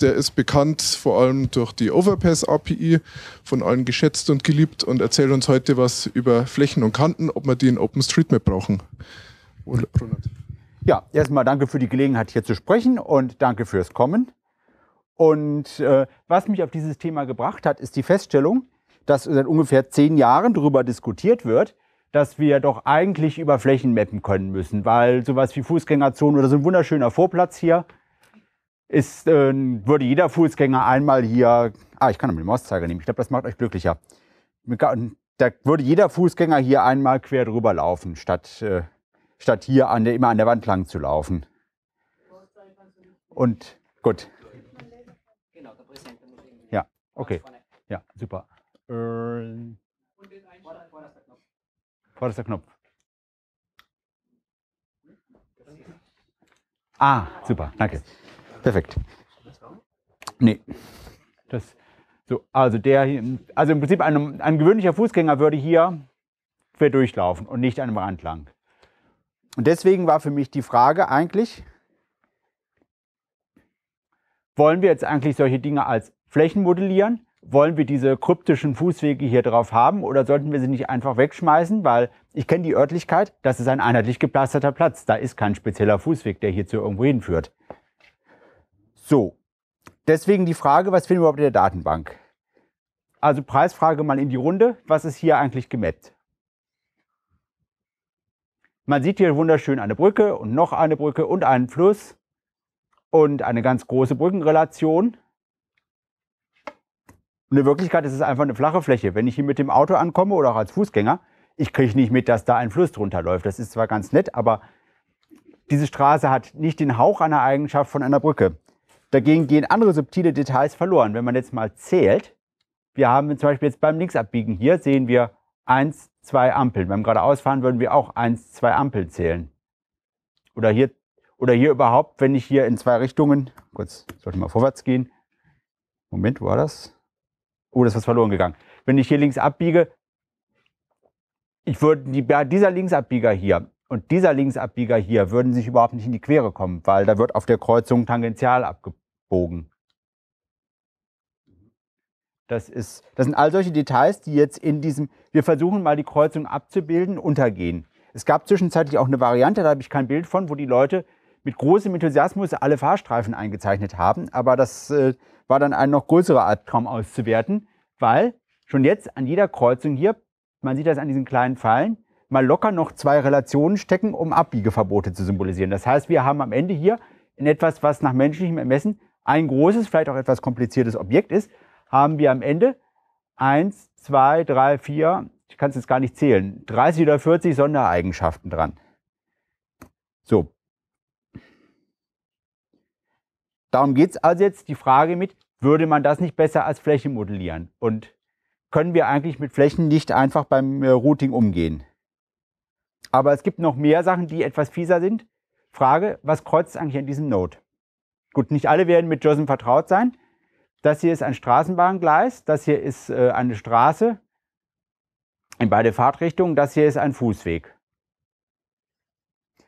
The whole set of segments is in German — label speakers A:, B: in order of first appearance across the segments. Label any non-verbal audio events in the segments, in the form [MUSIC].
A: Der ist bekannt vor allem durch die Overpass-API, von allen geschätzt und geliebt und erzählt uns heute was über Flächen und Kanten, ob wir die in OpenStreetMap brauchen. Ronald. Ja, erstmal danke für die Gelegenheit, hier zu sprechen und danke fürs Kommen. Und äh, was mich auf dieses Thema gebracht hat, ist die Feststellung, dass seit ungefähr zehn Jahren darüber diskutiert wird, dass wir doch eigentlich über Flächen mappen können müssen, weil sowas wie Fußgängerzonen oder so ein wunderschöner Vorplatz hier ist, äh, würde jeder Fußgänger einmal hier, ah, ich kann mit dem Mauszeiger nehmen, ich glaube, das macht euch glücklicher. Da würde jeder Fußgänger hier einmal quer drüber laufen, statt, äh, statt hier an der, immer an der Wand lang zu laufen. Und gut. Ja, okay. Ja, super. Äh, Vorderster Knopf. Ah, super, danke. Perfekt. Nee. Das, so, also der hier, also im Prinzip ein, ein gewöhnlicher Fußgänger würde hier quer durchlaufen und nicht an einem Rand lang. Und deswegen war für mich die Frage eigentlich, wollen wir jetzt eigentlich solche Dinge als Flächen modellieren? Wollen wir diese kryptischen Fußwege hier drauf haben oder sollten wir sie nicht einfach wegschmeißen? Weil ich kenne die Örtlichkeit, das ist ein einheitlich gepflasterter Platz. Da ist kein spezieller Fußweg, der hier zu irgendwo hinführt. So, deswegen die Frage, was finden wir überhaupt in der Datenbank? Also Preisfrage mal in die Runde. Was ist hier eigentlich gemappt? Man sieht hier wunderschön eine Brücke und noch eine Brücke und einen Fluss und eine ganz große Brückenrelation. Und in Wirklichkeit ist es einfach eine flache Fläche. Wenn ich hier mit dem Auto ankomme oder auch als Fußgänger, ich kriege nicht mit, dass da ein Fluss drunter läuft. Das ist zwar ganz nett, aber diese Straße hat nicht den Hauch einer Eigenschaft von einer Brücke. Dagegen gehen andere subtile Details verloren. Wenn man jetzt mal zählt, wir haben zum Beispiel jetzt beim Linksabbiegen hier, sehen wir 1, 2 Ampeln. Beim geradeausfahren würden wir auch 1, 2 Ampeln zählen. Oder hier, oder hier überhaupt, wenn ich hier in zwei Richtungen, kurz, sollte mal vorwärts gehen. Moment, wo war das? Oh, das ist was verloren gegangen. Wenn ich hier links abbiege, ich würde, die, dieser Linksabbieger hier und dieser Linksabbieger hier würden sich überhaupt nicht in die Quere kommen, weil da wird auf der Kreuzung tangential abgebogen Bogen. Mhm. Das, ist, das sind all solche Details, die jetzt in diesem, wir versuchen mal die Kreuzung abzubilden, untergehen. Es gab zwischenzeitlich auch eine Variante, da habe ich kein Bild von, wo die Leute mit großem Enthusiasmus alle Fahrstreifen eingezeichnet haben. Aber das äh, war dann ein noch größerer Albtraum auszuwerten, weil schon jetzt an jeder Kreuzung hier, man sieht das an diesen kleinen Pfeilen, mal locker noch zwei Relationen stecken, um Abbiegeverbote zu symbolisieren. Das heißt, wir haben am Ende hier in etwas, was nach menschlichem Ermessen ein großes, vielleicht auch etwas kompliziertes Objekt ist, haben wir am Ende 1, 2, 3, 4, ich kann es jetzt gar nicht zählen, 30 oder 40 Sondereigenschaften dran. So. Darum geht es also jetzt die Frage mit, würde man das nicht besser als Fläche modellieren? Und können wir eigentlich mit Flächen nicht einfach beim äh, Routing umgehen? Aber es gibt noch mehr Sachen, die etwas fieser sind. Frage, was kreuzt eigentlich an diesem Node? gut, nicht alle werden mit JOSM vertraut sein. Das hier ist ein Straßenbahngleis, das hier ist äh, eine Straße in beide Fahrtrichtungen, das hier ist ein Fußweg.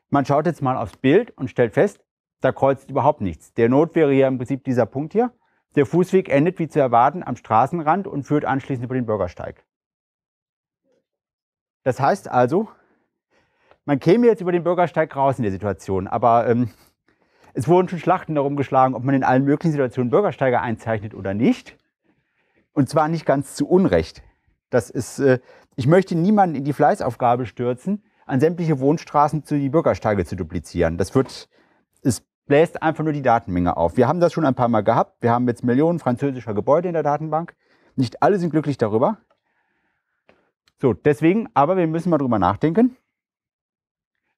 A: Man schaut jetzt mal aufs Bild und stellt fest, da kreuzt überhaupt nichts. Der Not wäre hier im Prinzip dieser Punkt hier. Der Fußweg endet wie zu erwarten am Straßenrand und führt anschließend über den Bürgersteig. Das heißt also, man käme jetzt über den Bürgersteig raus in der Situation, aber ähm, es wurden schon Schlachten darum geschlagen, ob man in allen möglichen Situationen Bürgersteige einzeichnet oder nicht. Und zwar nicht ganz zu Unrecht. Das ist, äh, ich möchte niemanden in die Fleißaufgabe stürzen, an sämtliche Wohnstraßen zu die Bürgersteige zu duplizieren. Das wird, es bläst einfach nur die Datenmenge auf. Wir haben das schon ein paar Mal gehabt. Wir haben jetzt Millionen französischer Gebäude in der Datenbank. Nicht alle sind glücklich darüber. So, deswegen, aber wir müssen mal drüber nachdenken.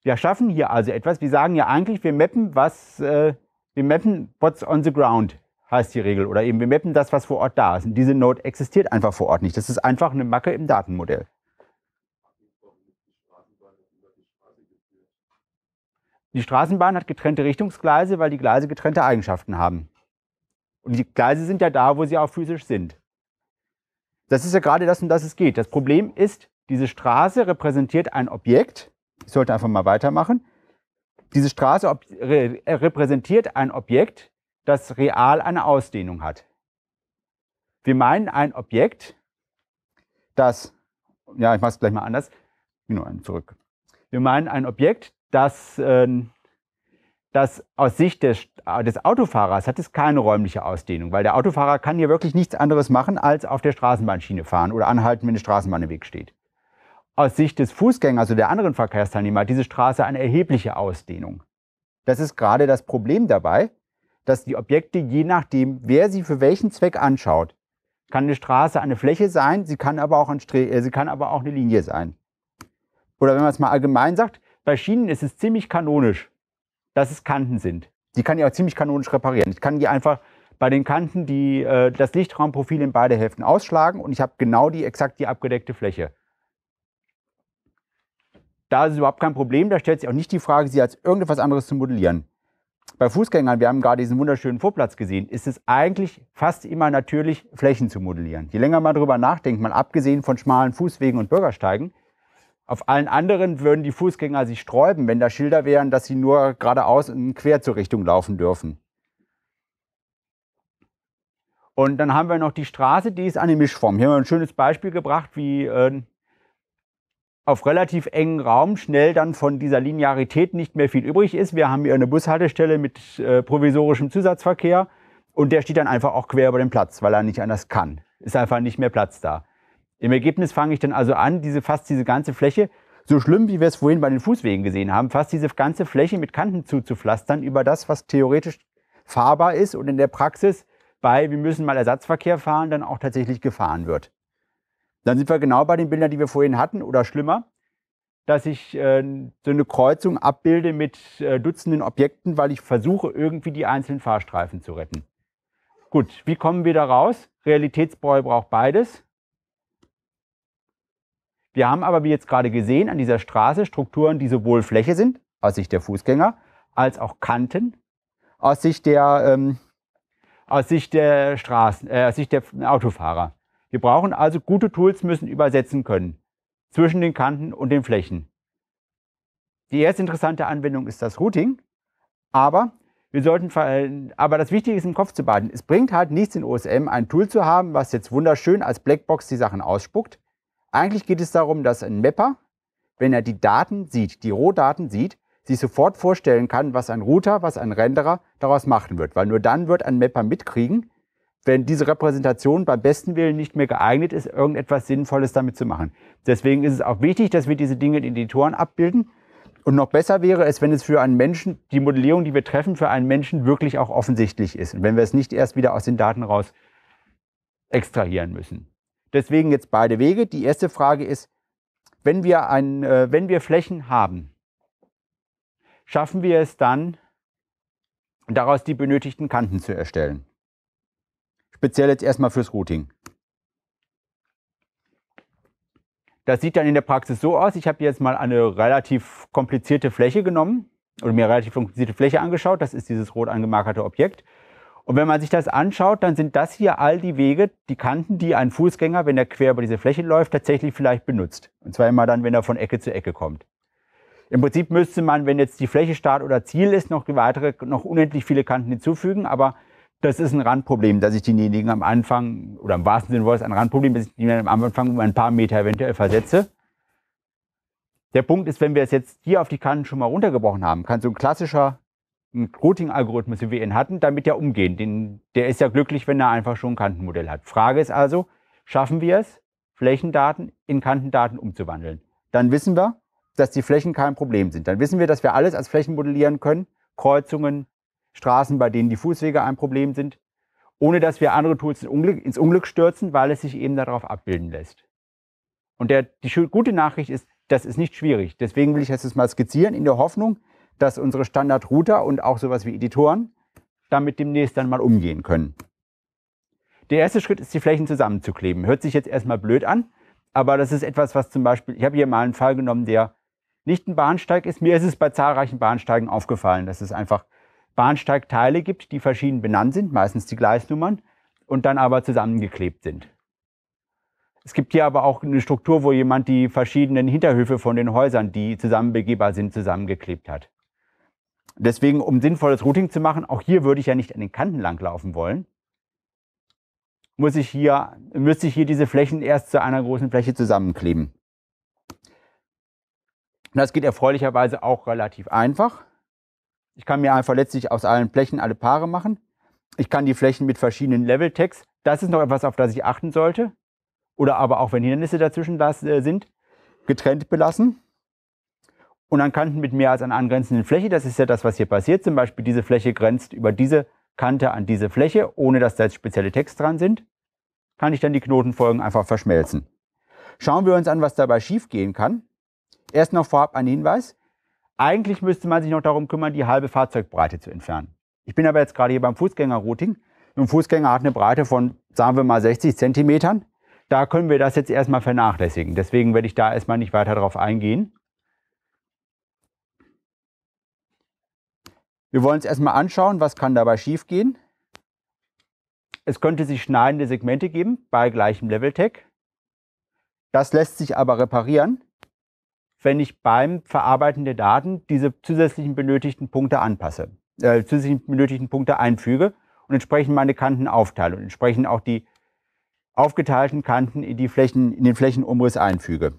A: Wir schaffen hier also etwas. Wir sagen ja eigentlich, wir mappen was, äh, wir mappen what's on the ground, heißt die Regel. Oder eben wir mappen das, was vor Ort da ist. Und diese Node existiert einfach vor Ort nicht. Das ist einfach eine Macke im Datenmodell. Die Straßenbahn hat getrennte Richtungsgleise, weil die Gleise getrennte Eigenschaften haben. Und die Gleise sind ja da, wo sie auch physisch sind. Das ist ja gerade das, um das es geht. Das Problem ist, diese Straße repräsentiert ein Objekt, ich sollte einfach mal weitermachen. Diese Straße äh, repräsentiert ein Objekt, das real eine Ausdehnung hat. Wir meinen ein Objekt, das, ja, ich mache es gleich mal anders, nur einen zurück. Wir meinen ein Objekt, das, ähm, das aus Sicht des, des Autofahrers hat es keine räumliche Ausdehnung, weil der Autofahrer kann hier wirklich nichts anderes machen, als auf der Straßenbahnschiene fahren oder anhalten, wenn eine Straßenbahn im Weg steht aus Sicht des Fußgängers, also der anderen Verkehrsteilnehmer, hat diese Straße eine erhebliche Ausdehnung. Das ist gerade das Problem dabei, dass die Objekte, je nachdem, wer sie für welchen Zweck anschaut, kann eine Straße eine Fläche sein, sie kann aber auch, ein äh, sie kann aber auch eine Linie sein. Oder wenn man es mal allgemein sagt, bei Schienen ist es ziemlich kanonisch, dass es Kanten sind. Die kann ich auch ziemlich kanonisch reparieren. Ich kann die einfach bei den Kanten die, äh, das Lichtraumprofil in beide Hälften ausschlagen und ich habe genau die exakt die abgedeckte Fläche. Da ist es überhaupt kein Problem. Da stellt sich auch nicht die Frage, sie als irgendetwas anderes zu modellieren. Bei Fußgängern, wir haben gerade diesen wunderschönen Vorplatz gesehen, ist es eigentlich fast immer natürlich, Flächen zu modellieren. Je länger man darüber nachdenkt, mal abgesehen von schmalen Fußwegen und Bürgersteigen, auf allen anderen würden die Fußgänger sich sträuben, wenn da Schilder wären, dass sie nur geradeaus und quer zur Richtung laufen dürfen. Und dann haben wir noch die Straße, die ist eine Mischform. Hier haben wir ein schönes Beispiel gebracht, wie äh, auf relativ engen Raum schnell dann von dieser Linearität nicht mehr viel übrig ist. Wir haben hier eine Bushaltestelle mit äh, provisorischem Zusatzverkehr und der steht dann einfach auch quer über den Platz, weil er nicht anders kann. Ist einfach nicht mehr Platz da. Im Ergebnis fange ich dann also an, diese fast diese ganze Fläche, so schlimm wie wir es vorhin bei den Fußwegen gesehen haben, fast diese ganze Fläche mit Kanten zuzupflastern über das, was theoretisch fahrbar ist und in der Praxis bei, wir müssen mal Ersatzverkehr fahren, dann auch tatsächlich gefahren wird. Dann sind wir genau bei den Bildern, die wir vorhin hatten oder schlimmer, dass ich äh, so eine Kreuzung abbilde mit äh, Dutzenden Objekten, weil ich versuche, irgendwie die einzelnen Fahrstreifen zu retten. Gut, wie kommen wir da raus? Realitätsbräu braucht beides. Wir haben aber, wie jetzt gerade gesehen, an dieser Straße Strukturen, die sowohl Fläche sind, aus Sicht der Fußgänger, als auch Kanten, aus Sicht der, ähm, aus Sicht der Straßen, äh, aus Sicht der Autofahrer. Wir brauchen also gute Tools, müssen übersetzen können zwischen den Kanten und den Flächen. Die erste interessante Anwendung ist das Routing, aber wir sollten, aber das Wichtige ist im Kopf zu behalten. Es bringt halt nichts in OSM ein Tool zu haben, was jetzt wunderschön als Blackbox die Sachen ausspuckt. Eigentlich geht es darum, dass ein Mapper, wenn er die Daten sieht, die Rohdaten sieht, sich sofort vorstellen kann, was ein Router, was ein Renderer daraus machen wird. Weil nur dann wird ein Mapper mitkriegen, wenn diese Repräsentation beim besten Willen nicht mehr geeignet ist, irgendetwas Sinnvolles damit zu machen. Deswegen ist es auch wichtig, dass wir diese Dinge in Editoren abbilden. Und noch besser wäre es, wenn es für einen Menschen, die Modellierung, die wir treffen, für einen Menschen wirklich auch offensichtlich ist. Und wenn wir es nicht erst wieder aus den Daten raus extrahieren müssen. Deswegen jetzt beide Wege. Die erste Frage ist, wenn wir, ein, äh, wenn wir Flächen haben, schaffen wir es dann, daraus die benötigten Kanten zu erstellen speziell jetzt erstmal fürs Routing. Das sieht dann in der Praxis so aus. Ich habe jetzt mal eine relativ komplizierte Fläche genommen oder mir eine relativ komplizierte Fläche angeschaut. Das ist dieses rot angemarkerte Objekt. Und wenn man sich das anschaut, dann sind das hier all die Wege, die Kanten, die ein Fußgänger, wenn er quer über diese Fläche läuft, tatsächlich vielleicht benutzt. Und zwar immer dann, wenn er von Ecke zu Ecke kommt. Im Prinzip müsste man, wenn jetzt die Fläche Start oder Ziel ist, noch weitere, noch unendlich viele Kanten hinzufügen. Aber das ist ein Randproblem, dass ich denjenigen am Anfang, oder im wahrsten Sinne war es ein Randproblem, dass ich denjenigen am Anfang um ein paar Meter eventuell versetze. Der Punkt ist, wenn wir es jetzt hier auf die Kanten schon mal runtergebrochen haben, kann so ein klassischer ein Routing-Algorithmus, wie wir ihn hatten, damit ja umgehen. Den, der ist ja glücklich, wenn er einfach schon ein Kantenmodell hat. Frage ist also, schaffen wir es, Flächendaten in Kantendaten umzuwandeln? Dann wissen wir, dass die Flächen kein Problem sind. Dann wissen wir, dass wir alles als Flächen modellieren können. Kreuzungen, Straßen, bei denen die Fußwege ein Problem sind, ohne dass wir andere Tools ins Unglück stürzen, weil es sich eben darauf abbilden lässt. Und der, die gute Nachricht ist, das ist nicht schwierig. Deswegen will ich jetzt mal skizzieren, in der Hoffnung, dass unsere Standard-Router und auch sowas wie Editoren damit demnächst dann mal umgehen können. Der erste Schritt ist, die Flächen zusammenzukleben. Hört sich jetzt erstmal blöd an, aber das ist etwas, was zum Beispiel, ich habe hier mal einen Fall genommen, der nicht ein Bahnsteig ist. Mir ist es bei zahlreichen Bahnsteigen aufgefallen, dass es einfach Bahnsteigteile gibt, die verschieden benannt sind, meistens die Gleisnummern, und dann aber zusammengeklebt sind. Es gibt hier aber auch eine Struktur, wo jemand die verschiedenen Hinterhöfe von den Häusern, die zusammen begehbar sind, zusammengeklebt hat. Deswegen, um sinnvolles Routing zu machen, auch hier würde ich ja nicht an den Kanten langlaufen wollen, muss ich hier, müsste ich hier diese Flächen erst zu einer großen Fläche zusammenkleben. Das geht erfreulicherweise auch relativ einfach. Ich kann mir einfach letztlich aus allen Flächen alle Paare machen. Ich kann die Flächen mit verschiedenen Level-Tags. Das ist noch etwas, auf das ich achten sollte. Oder aber auch, wenn Hindernisse dazwischen äh, sind, getrennt belassen. Und an Kanten mit mehr als einer angrenzenden Fläche, das ist ja das, was hier passiert. Zum Beispiel diese Fläche grenzt über diese Kante an diese Fläche, ohne dass da jetzt spezielle Text dran sind, kann ich dann die Knotenfolgen einfach verschmelzen. Schauen wir uns an, was dabei schiefgehen kann. Erst noch vorab ein Hinweis. Eigentlich müsste man sich noch darum kümmern, die halbe Fahrzeugbreite zu entfernen. Ich bin aber jetzt gerade hier beim Fußgängerrouting. Ein Fußgänger hat eine Breite von, sagen wir mal, 60 Zentimetern. Da können wir das jetzt erstmal vernachlässigen. Deswegen werde ich da erstmal nicht weiter drauf eingehen. Wir wollen uns erstmal anschauen, was kann dabei schiefgehen. Es könnte sich schneidende Segmente geben bei gleichem Level-Tag. Das lässt sich aber reparieren wenn ich beim Verarbeiten der Daten diese zusätzlichen benötigten Punkte anpasse, äh, zusätzlichen benötigten Punkte einfüge und entsprechend meine Kanten aufteile und entsprechend auch die aufgeteilten Kanten in, die Flächen, in den Flächenumriss einfüge.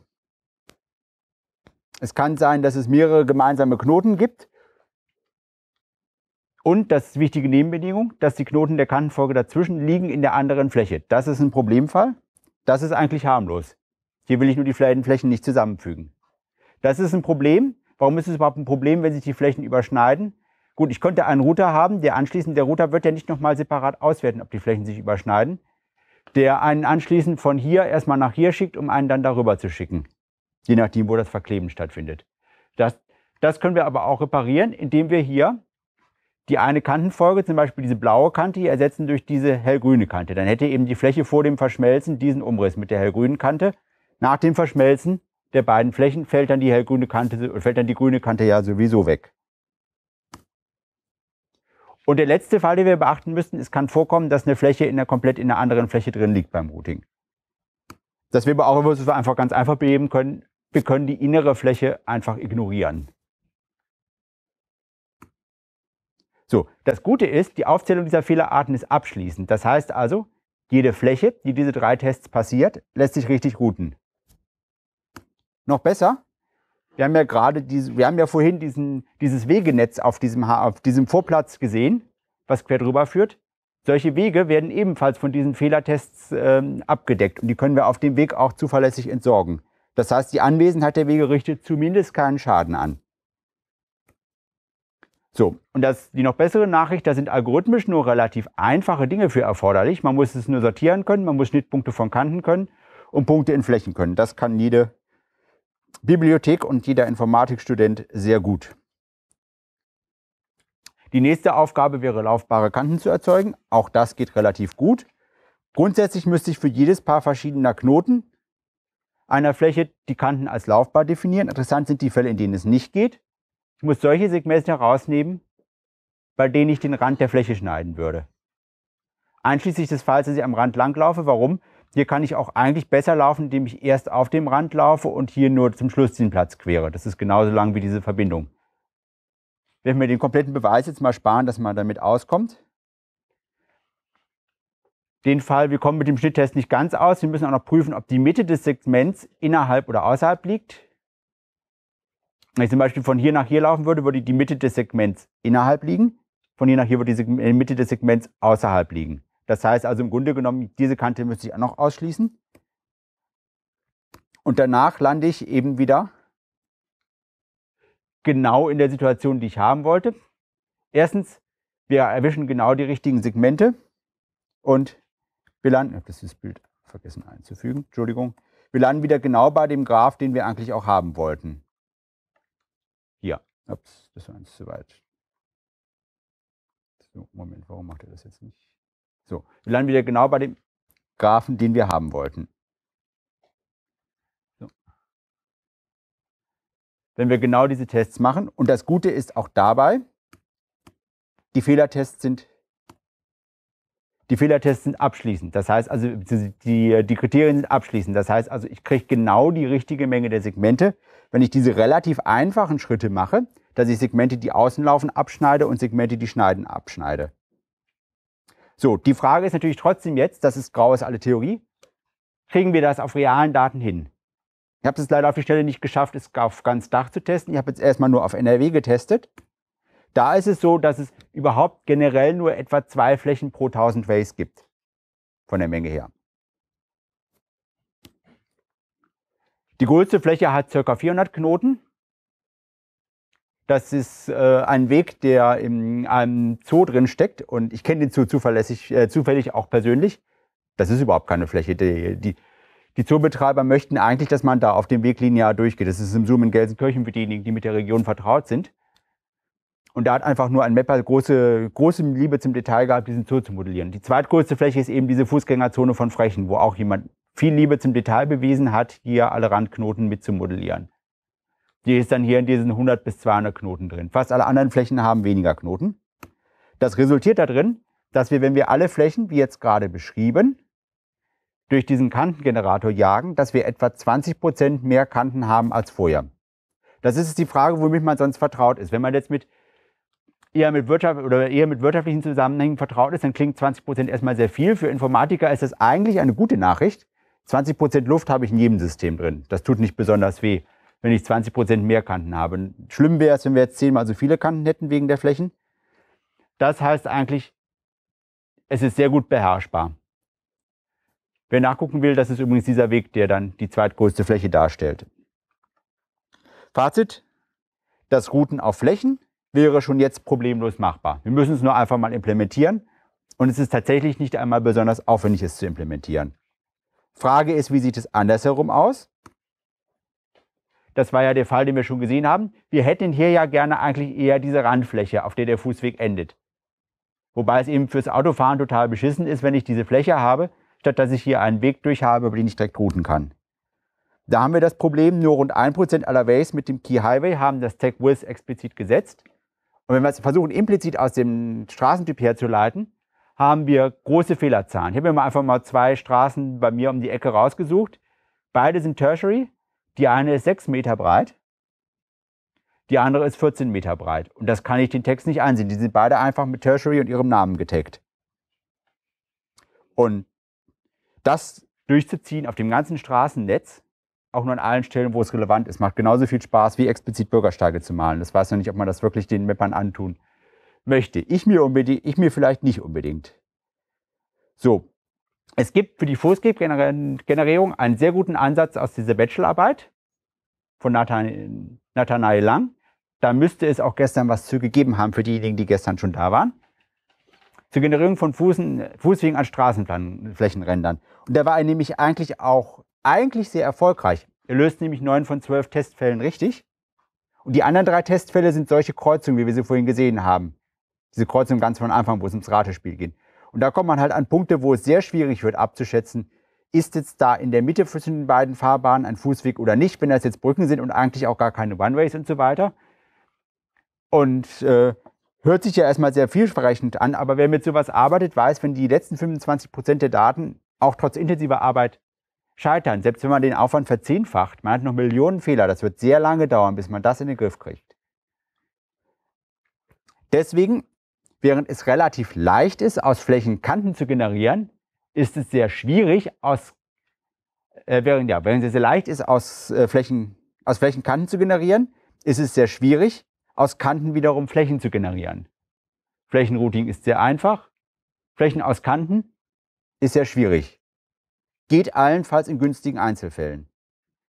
A: Es kann sein, dass es mehrere gemeinsame Knoten gibt. Und das ist die wichtige Nebenbedingung, dass die Knoten der Kantenfolge dazwischen liegen in der anderen Fläche. Das ist ein Problemfall. Das ist eigentlich harmlos. Hier will ich nur die Flächen nicht zusammenfügen. Das ist ein Problem. Warum ist es überhaupt ein Problem, wenn sich die Flächen überschneiden? Gut, ich könnte einen Router haben, der anschließend, der Router wird ja nicht nochmal separat auswerten, ob die Flächen sich überschneiden, der einen anschließend von hier erstmal nach hier schickt, um einen dann darüber zu schicken, je nachdem, wo das Verkleben stattfindet. Das, das können wir aber auch reparieren, indem wir hier die eine Kantenfolge, zum Beispiel diese blaue Kante, hier ersetzen durch diese hellgrüne Kante. Dann hätte eben die Fläche vor dem Verschmelzen diesen Umriss mit der hellgrünen Kante. Nach dem Verschmelzen der beiden Flächen fällt dann die hellgrüne Kante, fällt dann die grüne Kante ja sowieso weg. Und der letzte Fall, den wir beachten müssen, es kann vorkommen, dass eine Fläche in einer komplett in einer anderen Fläche drin liegt beim Routing. Das wir aber bei Auribus einfach ganz einfach beheben können. Wir können die innere Fläche einfach ignorieren. So, das Gute ist, die Aufzählung dieser Fehlerarten ist abschließend. Das heißt also, jede Fläche, die diese drei Tests passiert, lässt sich richtig routen noch besser. Wir haben ja gerade diese, wir haben ja vorhin diesen, dieses Wegenetz auf diesem, auf diesem Vorplatz gesehen, was quer drüber führt. Solche Wege werden ebenfalls von diesen Fehlertests ähm, abgedeckt und die können wir auf dem Weg auch zuverlässig entsorgen. Das heißt, die Anwesenheit der Wege richtet zumindest keinen Schaden an. So, und das, die noch bessere Nachricht, da sind algorithmisch nur relativ einfache Dinge für erforderlich. Man muss es nur sortieren können, man muss Schnittpunkte von Kanten können und Punkte in Flächen können. Das kann jede Bibliothek und jeder Informatikstudent sehr gut. Die nächste Aufgabe wäre, laufbare Kanten zu erzeugen. Auch das geht relativ gut. Grundsätzlich müsste ich für jedes Paar verschiedener Knoten einer Fläche die Kanten als laufbar definieren. Interessant sind die Fälle, in denen es nicht geht. Ich muss solche Segmente herausnehmen, bei denen ich den Rand der Fläche schneiden würde. Einschließlich des Falls, dass ich am Rand langlaufe. Warum? Hier kann ich auch eigentlich besser laufen, indem ich erst auf dem Rand laufe und hier nur zum Schluss den Platz quere. Das ist genauso lang wie diese Verbindung. Wenn wir den kompletten Beweis jetzt mal sparen, dass man damit auskommt. Den Fall, wir kommen mit dem Schnitttest nicht ganz aus. Wir müssen auch noch prüfen, ob die Mitte des Segments innerhalb oder außerhalb liegt. Wenn ich zum Beispiel von hier nach hier laufen würde, würde die Mitte des Segments innerhalb liegen. Von hier nach hier würde die äh, Mitte des Segments außerhalb liegen. Das heißt also im Grunde genommen, diese Kante müsste ich auch noch ausschließen. Und danach lande ich eben wieder genau in der Situation, die ich haben wollte. Erstens, wir erwischen genau die richtigen Segmente und wir landen, ich habe das Bild vergessen einzufügen, Entschuldigung, wir landen wieder genau bei dem Graph, den wir eigentlich auch haben wollten. Hier, ups, das war eins zu weit. So, Moment, warum macht er das jetzt nicht? So, wir landen wieder genau bei dem Graphen, den wir haben wollten. So. Wenn wir genau diese Tests machen, und das Gute ist auch dabei, die Fehlertests sind, die Fehlertests sind abschließend. Das heißt also, die, die Kriterien sind abschließend. Das heißt also, ich kriege genau die richtige Menge der Segmente, wenn ich diese relativ einfachen Schritte mache, dass ich Segmente, die außen laufen, abschneide und Segmente, die schneiden, abschneide. So, die Frage ist natürlich trotzdem jetzt, das ist grau graues alle Theorie, kriegen wir das auf realen Daten hin? Ich habe es leider auf die Stelle nicht geschafft, es auf ganz Dach zu testen. Ich habe jetzt erstmal nur auf NRW getestet. Da ist es so, dass es überhaupt generell nur etwa zwei Flächen pro 1000 Ways gibt, von der Menge her. Die größte Fläche hat ca. 400 Knoten das ist äh, ein Weg, der in einem Zoo drin steckt und ich kenne den Zoo zuverlässig, äh, zufällig auch persönlich. Das ist überhaupt keine Fläche. Die, die, die Zoobetreiber möchten eigentlich, dass man da auf dem Weg linear durchgeht. Das ist im Zoom in Gelsenkirchen für diejenigen, die mit der Region vertraut sind. Und da hat einfach nur ein Mapper große, große Liebe zum Detail gehabt, diesen Zoo zu modellieren. Die zweitgrößte Fläche ist eben diese Fußgängerzone von Frechen, wo auch jemand viel Liebe zum Detail bewiesen hat, hier alle Randknoten mitzumodellieren. Die ist dann hier in diesen 100 bis 200 Knoten drin. Fast alle anderen Flächen haben weniger Knoten. Das resultiert darin, dass wir, wenn wir alle Flächen, wie jetzt gerade beschrieben, durch diesen Kantengenerator jagen, dass wir etwa 20% Prozent mehr Kanten haben als vorher. Das ist die Frage, womit man sonst vertraut ist. Wenn man jetzt mit eher mit, Wirtschaft, oder eher mit wirtschaftlichen Zusammenhängen vertraut ist, dann klingt 20% Prozent erstmal sehr viel. Für Informatiker ist das eigentlich eine gute Nachricht. 20% Prozent Luft habe ich in jedem System drin. Das tut nicht besonders weh wenn ich 20 Prozent mehr Kanten habe. Schlimm wäre es, wenn wir jetzt zehnmal so viele Kanten hätten wegen der Flächen. Das heißt eigentlich, es ist sehr gut beherrschbar. Wer nachgucken will, das ist übrigens dieser Weg, der dann die zweitgrößte Fläche darstellt. Fazit, das Routen auf Flächen wäre schon jetzt problemlos machbar. Wir müssen es nur einfach mal implementieren und es ist tatsächlich nicht einmal besonders aufwendig, es zu implementieren. Frage ist, wie sieht es andersherum aus? Das war ja der Fall, den wir schon gesehen haben. Wir hätten hier ja gerne eigentlich eher diese Randfläche, auf der der Fußweg endet. Wobei es eben fürs Autofahren total beschissen ist, wenn ich diese Fläche habe, statt dass ich hier einen Weg durch habe, über den ich direkt routen kann. Da haben wir das Problem, nur rund 1% aller Ways mit dem Key Highway haben das Tag Width explizit gesetzt. Und wenn wir es versuchen, implizit aus dem Straßentyp herzuleiten, haben wir große Fehlerzahlen. Ich habe mir einfach mal zwei Straßen bei mir um die Ecke rausgesucht. Beide sind Tertiary, die eine ist 6 Meter breit, die andere ist 14 Meter breit. Und das kann ich den Text nicht einsehen. Die sind beide einfach mit Tertiary und ihrem Namen getaggt. Und das durchzuziehen auf dem ganzen Straßennetz, auch nur an allen Stellen, wo es relevant ist, macht genauso viel Spaß, wie explizit Bürgersteige zu malen. Das weiß noch nicht, ob man das wirklich den Mappern antun möchte. Ich mir, unbedingt, ich mir vielleicht nicht unbedingt. So, es gibt für die fußgriff einen sehr guten Ansatz aus dieser Bachelorarbeit von Nathanael Lang. Da müsste es auch gestern was zu gegeben haben für diejenigen, die gestern schon da waren. Zur Generierung von Fußen, Fußwegen an Straßenflächenrändern. Und da war er nämlich eigentlich auch eigentlich sehr erfolgreich. Er löst nämlich neun von zwölf Testfällen richtig. Und die anderen drei Testfälle sind solche Kreuzungen, wie wir sie vorhin gesehen haben. Diese Kreuzung ganz von Anfang, wo es ums Ratespiel geht. Und da kommt man halt an Punkte, wo es sehr schwierig wird abzuschätzen, ist jetzt da in der Mitte zwischen den beiden Fahrbahnen ein Fußweg oder nicht, wenn das jetzt Brücken sind und eigentlich auch gar keine One-Ways und so weiter. Und äh, hört sich ja erstmal sehr vielversprechend an, aber wer mit sowas arbeitet, weiß, wenn die letzten 25 Prozent der Daten auch trotz intensiver Arbeit scheitern, selbst wenn man den Aufwand verzehnfacht, man hat noch Millionen Fehler, das wird sehr lange dauern, bis man das in den Griff kriegt. Deswegen Während es relativ leicht ist, aus Flächen Kanten zu generieren, ist es sehr schwierig, aus, äh, während, ja, während es sehr leicht ist, aus, äh, Flächen, aus Flächen Kanten zu generieren, ist es sehr schwierig, aus Kanten wiederum Flächen zu generieren. Flächenrouting ist sehr einfach. Flächen aus Kanten ist sehr schwierig. Geht allenfalls in günstigen Einzelfällen.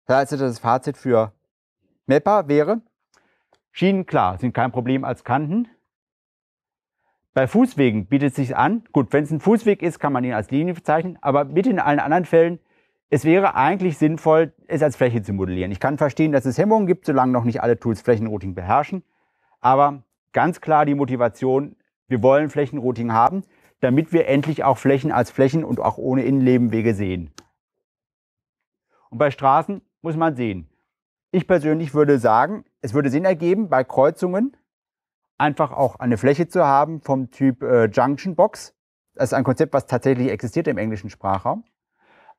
A: Das heißt, das Fazit für Mapper wäre, Schienen, klar, sind kein Problem als Kanten. Bei Fußwegen bietet es sich an, gut, wenn es ein Fußweg ist, kann man ihn als Linie bezeichnen, aber mit in allen anderen Fällen, es wäre eigentlich sinnvoll, es als Fläche zu modellieren. Ich kann verstehen, dass es Hemmungen gibt, solange noch nicht alle Tools Flächenrouting beherrschen, aber ganz klar die Motivation, wir wollen Flächenrouting haben, damit wir endlich auch Flächen als Flächen und auch ohne Innenlebenwege sehen. Und bei Straßen muss man sehen. Ich persönlich würde sagen, es würde Sinn ergeben, bei Kreuzungen einfach auch eine Fläche zu haben vom Typ äh, Junction Box. Das ist ein Konzept, was tatsächlich existiert im englischen Sprachraum.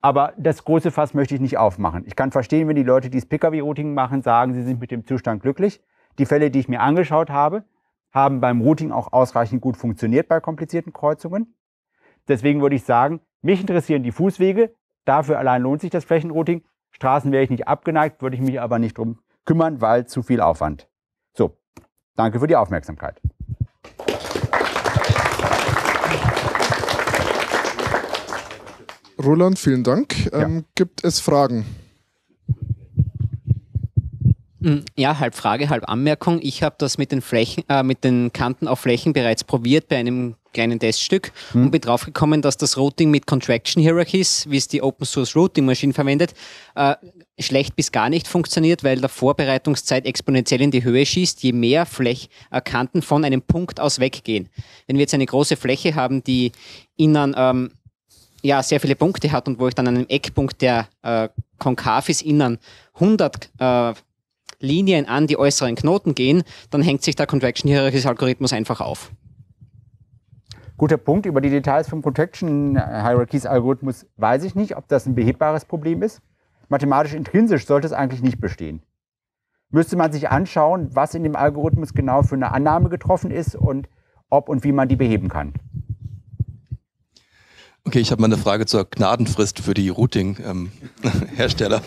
A: Aber das große Fass möchte ich nicht aufmachen. Ich kann verstehen, wenn die Leute, die das Pkw-Routing machen, sagen, sie sind mit dem Zustand glücklich. Die Fälle, die ich mir angeschaut habe, haben beim Routing auch ausreichend gut funktioniert bei komplizierten Kreuzungen. Deswegen würde ich sagen, mich interessieren die Fußwege. Dafür allein lohnt sich das Flächenrouting. Straßen wäre ich nicht abgeneigt, würde ich mich aber nicht drum kümmern, weil zu viel Aufwand. Danke für die Aufmerksamkeit. Roland, vielen Dank. Ähm, Gibt es Fragen? Mm, ja, halb Frage, halb Anmerkung. Ich habe das mit den, Flächen, äh, mit den Kanten auf Flächen bereits probiert bei einem kleinen Teststück hm. und bin draufgekommen, dass das Routing mit Contraction Hierarchies, wie es die Open Source Routing Maschine verwendet, äh, schlecht bis gar nicht funktioniert, weil der Vorbereitungszeit exponentiell in die Höhe schießt, je mehr Flächerkanten äh, von einem Punkt aus weggehen. Wenn wir jetzt eine große Fläche haben, die innen ähm, ja, sehr viele Punkte hat und wo ich dann an einem Eckpunkt, der äh, konkav ist, innen 100 äh, Linien an die äußeren Knoten gehen, dann hängt sich der Convection Hierarchies Algorithmus einfach auf. Guter Punkt. Über die Details vom Convection Hierarchies Algorithmus weiß ich nicht, ob das ein behebbares Problem ist mathematisch intrinsisch sollte es eigentlich nicht bestehen. Müsste man sich anschauen, was in dem Algorithmus genau für eine Annahme getroffen ist und ob und wie man die beheben kann. Okay, ich habe mal eine Frage zur Gnadenfrist für die Routing-Hersteller.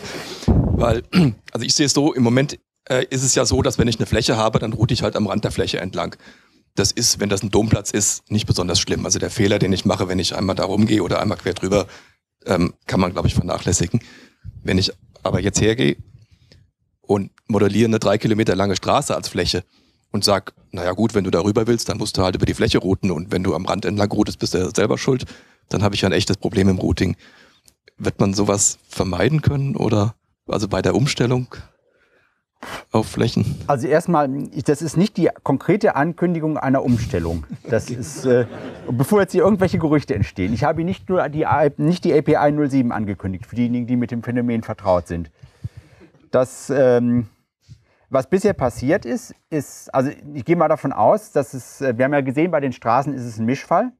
A: Ähm, Weil, [CLEARS THROAT] also ich sehe es so, im Moment äh, ist es ja so, dass wenn ich eine Fläche habe, dann route ich halt am Rand der Fläche entlang. Das ist, wenn das ein Domplatz ist, nicht besonders schlimm. Also der Fehler, den ich mache, wenn ich einmal da rumgehe oder einmal quer drüber, ähm, kann man, glaube ich, vernachlässigen. Wenn ich aber jetzt hergehe und modelliere eine drei Kilometer lange Straße als Fläche und sag, naja gut, wenn du darüber willst, dann musst du halt über die Fläche routen und wenn du am Rand entlang routest, bist du ja selber schuld, dann habe ich ja ein echtes Problem im Routing. Wird man sowas vermeiden können oder also bei der Umstellung auf Flächen? Also erstmal, das ist nicht die konkrete Ankündigung einer Umstellung. Das ist, äh, bevor jetzt hier irgendwelche Gerüchte entstehen. Ich habe nicht nur die, nicht die API 07 angekündigt, für diejenigen, die mit dem Phänomen vertraut sind. Das, ähm, was bisher passiert ist, ist, also ich gehe mal davon aus, dass es, äh, wir haben ja gesehen, bei den Straßen ist es ein Mischfall.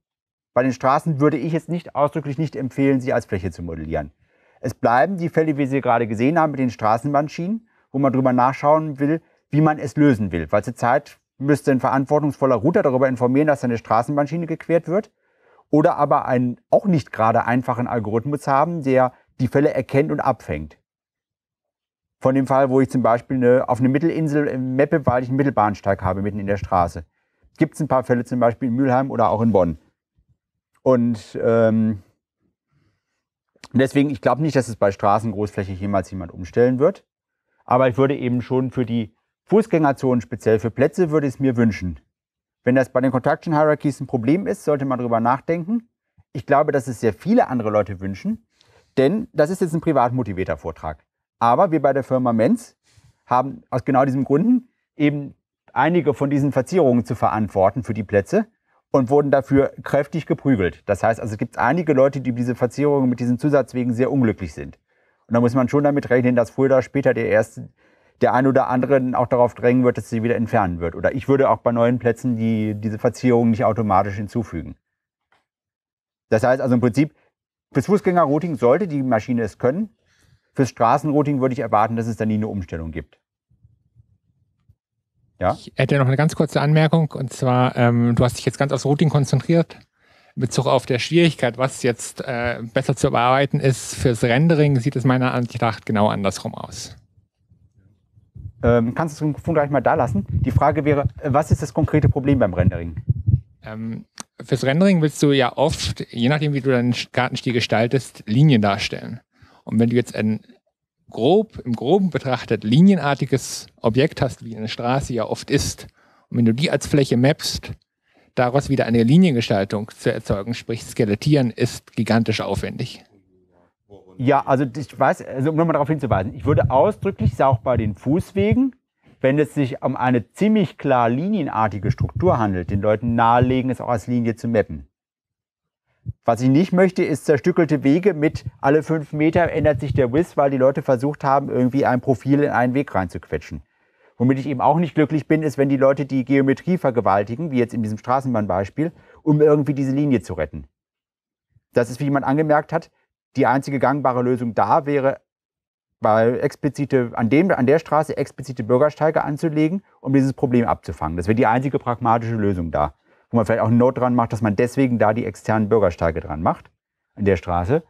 A: Bei den Straßen würde ich jetzt nicht ausdrücklich nicht empfehlen, sie als Fläche zu modellieren. Es bleiben die Fälle, wie Sie gerade gesehen haben, mit den Straßenbahnschienen wo man drüber nachschauen will, wie man es lösen will. Weil zurzeit müsste ein verantwortungsvoller Router darüber informieren, dass eine Straßenbahnschiene gequert wird. Oder aber einen auch nicht gerade einfachen Algorithmus haben, der die Fälle erkennt und abfängt. Von dem Fall, wo ich zum Beispiel eine, auf eine Mittelinsel äh, mappe, weil ich einen Mittelbahnsteig habe, mitten in der Straße. Gibt es ein paar Fälle zum Beispiel in Mülheim oder auch in Bonn. Und ähm, deswegen, ich glaube nicht, dass es bei Straßen großflächig jemals jemand umstellen wird. Aber ich würde eben schon für die Fußgängerzonen, speziell für Plätze, würde ich es mir wünschen. Wenn das bei den Contraction Hierarchies ein Problem ist, sollte man darüber nachdenken. Ich glaube, dass es sehr viele andere Leute wünschen, denn das ist jetzt ein privat motivierter Vortrag. Aber wir bei der Firma Menz haben aus genau diesem Gründen eben einige von diesen Verzierungen zu verantworten für die Plätze und wurden dafür kräftig geprügelt. Das heißt also, es gibt einige Leute, die diese Verzierungen mit diesen Zusatzwegen sehr unglücklich sind. Und da muss man schon damit rechnen, dass früher oder später der erste, der ein oder andere auch darauf drängen wird, dass sie wieder entfernen wird. Oder ich würde auch bei neuen Plätzen die, diese Verzierung nicht automatisch hinzufügen. Das heißt also im Prinzip, fürs Fußgängerrouting sollte die Maschine es können. Fürs Straßenrouting würde ich erwarten, dass es da nie eine Umstellung gibt. Ja? Ich hätte noch eine ganz kurze Anmerkung und zwar, ähm, du hast dich jetzt ganz aufs Routing konzentriert in Bezug auf der Schwierigkeit, was jetzt äh, besser zu bearbeiten ist, fürs Rendering sieht es meiner Ansicht nach genau andersrum aus. Ähm, kannst du das gleich mal da lassen? Die Frage wäre, äh, was ist das konkrete Problem beim Rendering? Ähm, fürs Rendering willst du ja oft, je nachdem wie du deinen Gartenstil gestaltest, Linien darstellen. Und wenn du jetzt ein grob, im Groben betrachtet linienartiges Objekt hast, wie eine Straße ja oft ist, und wenn du die als Fläche mappst, daraus wieder eine Liniengestaltung zu erzeugen, sprich Skelettieren, ist gigantisch aufwendig. Ja, also ich weiß, also um nochmal darauf hinzuweisen, ich würde ausdrücklich auch bei den Fußwegen, wenn es sich um eine ziemlich klar linienartige Struktur handelt, den Leuten nahelegen, es auch als Linie zu mappen. Was ich nicht möchte, ist zerstückelte Wege mit alle fünf Meter ändert sich der Width, weil die Leute versucht haben, irgendwie ein Profil in einen Weg reinzuquetschen. Womit ich eben auch nicht glücklich bin, ist, wenn die Leute die Geometrie vergewaltigen, wie jetzt in diesem Straßenbahnbeispiel, um irgendwie diese Linie zu retten. Das ist, wie jemand angemerkt hat, die einzige gangbare Lösung da wäre, bei explizite, an, dem, an der Straße explizite Bürgersteige anzulegen, um dieses Problem abzufangen. Das wäre die einzige pragmatische Lösung da. Wo man vielleicht auch einen Not dran macht, dass man deswegen da die externen Bürgersteige dran macht, an der Straße.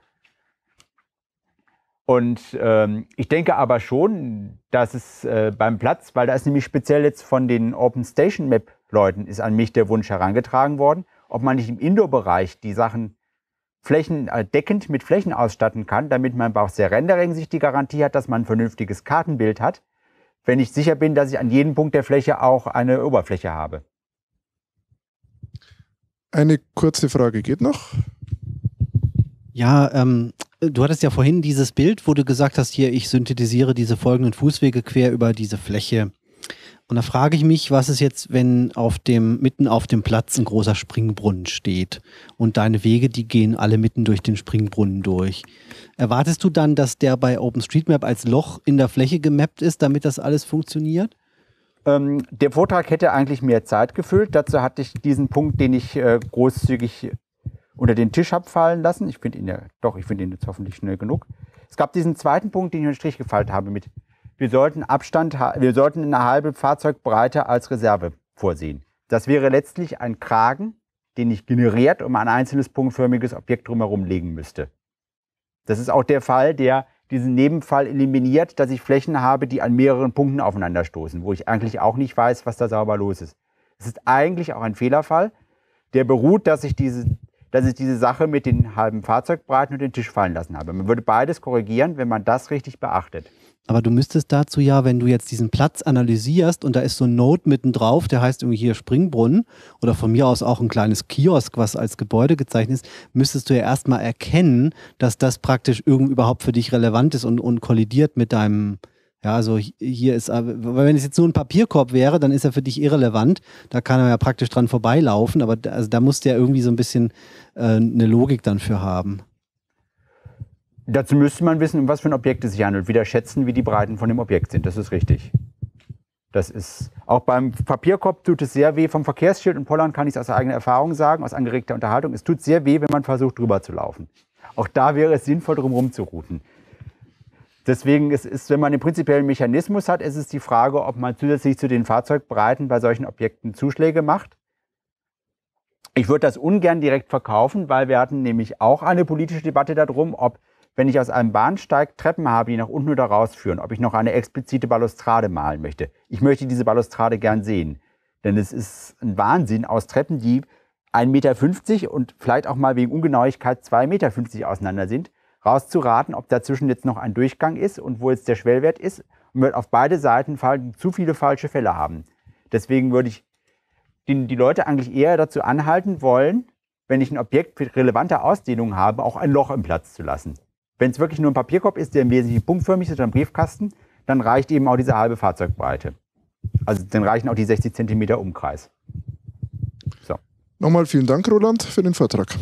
A: Und ähm, ich denke aber schon, dass es äh, beim Platz, weil da ist nämlich speziell jetzt von den Open Station Map Leuten ist an mich der Wunsch herangetragen worden, ob man nicht im Indoor-Bereich die Sachen äh, deckend mit Flächen ausstatten kann, damit man bei sehr Rendering sich die Garantie hat, dass man ein vernünftiges Kartenbild hat, wenn ich sicher bin, dass ich an jedem Punkt der Fläche auch eine Oberfläche habe. Eine kurze Frage geht noch. Ja, ähm, Du hattest ja vorhin dieses Bild, wo du gesagt hast, hier, ich synthetisiere diese folgenden Fußwege quer über diese Fläche. Und da frage ich mich, was ist jetzt, wenn auf dem, mitten auf dem Platz ein großer Springbrunnen steht und deine Wege, die gehen alle mitten durch den Springbrunnen durch. Erwartest du dann, dass der bei OpenStreetMap als Loch in der Fläche gemappt ist, damit das alles funktioniert? Ähm, der Vortrag hätte eigentlich mehr Zeit gefüllt. Dazu hatte ich diesen Punkt, den ich äh, großzügig unter den Tisch habe fallen lassen. Ich finde ihn ja, doch, ich finde ihn jetzt hoffentlich schnell genug. Es gab diesen zweiten Punkt, den ich einen Strich gefaltet habe mit, wir sollten Abstand, wir sollten eine halbe Fahrzeugbreite als Reserve vorsehen. Das wäre letztlich ein Kragen, den ich generiert um ein einzelnes punktförmiges Objekt drumherum legen müsste. Das ist auch der Fall, der diesen Nebenfall eliminiert, dass ich Flächen habe, die an mehreren Punkten aufeinanderstoßen, wo ich eigentlich auch nicht weiß, was da sauber los ist. Es ist eigentlich auch ein Fehlerfall, der beruht, dass ich diese, dass ich diese Sache mit den halben Fahrzeugbreiten und den Tisch fallen lassen habe. Man würde beides korrigieren, wenn man das richtig beachtet. Aber du müsstest dazu ja, wenn du jetzt diesen Platz analysierst und da ist so ein Note mittendrauf, der heißt irgendwie hier Springbrunnen oder von mir aus auch ein kleines Kiosk, was als Gebäude gezeichnet ist, müsstest du ja erstmal erkennen, dass das praktisch irgendwie überhaupt für dich relevant ist und, und kollidiert mit deinem, ja, also hier ist, weil wenn es jetzt nur ein Papierkorb wäre, dann ist er für dich irrelevant. Da kann er ja praktisch dran vorbeilaufen, aber da, also da musst du ja irgendwie so ein bisschen äh, eine Logik dann für haben. Dazu müsste man wissen, um was für ein Objekt es sich handelt, wieder schätzen, wie die Breiten von dem Objekt sind. Das ist richtig. Das ist auch beim Papierkorb tut es sehr weh. Vom Verkehrsschild und Pollern kann ich es aus eigener Erfahrung sagen, aus angeregter Unterhaltung. Es tut sehr weh, wenn man versucht, drüber zu laufen. Auch da wäre es sinnvoll, drum routen. Deswegen ist, ist, wenn man den prinzipiellen Mechanismus hat, ist es die Frage, ob man zusätzlich zu den Fahrzeugbreiten bei solchen Objekten Zuschläge macht. Ich würde das ungern direkt verkaufen, weil wir hatten nämlich auch eine politische Debatte darum, ob, wenn ich aus einem Bahnsteig Treppen habe, die nach unten oder rausführen, ob ich noch eine explizite Balustrade malen möchte. Ich möchte diese Balustrade gern sehen. Denn es ist ein Wahnsinn, aus Treppen, die 1,50 Meter und vielleicht auch mal wegen Ungenauigkeit 2,50 Meter auseinander sind, rauszuraten, ob dazwischen jetzt noch ein Durchgang ist und wo jetzt der Schwellwert ist. Und wird auf beide Seiten zu viele falsche Fälle haben. Deswegen würde ich die, die Leute eigentlich eher dazu anhalten wollen, wenn ich ein Objekt mit relevanter Ausdehnung habe, auch ein Loch im Platz zu lassen. Wenn es wirklich nur ein Papierkorb ist, der im Wesentlichen punktförmig ist oder ein Briefkasten, dann reicht eben auch diese halbe Fahrzeugbreite. Also dann reichen auch die 60 cm Umkreis. So. Nochmal vielen Dank, Roland, für den Vortrag.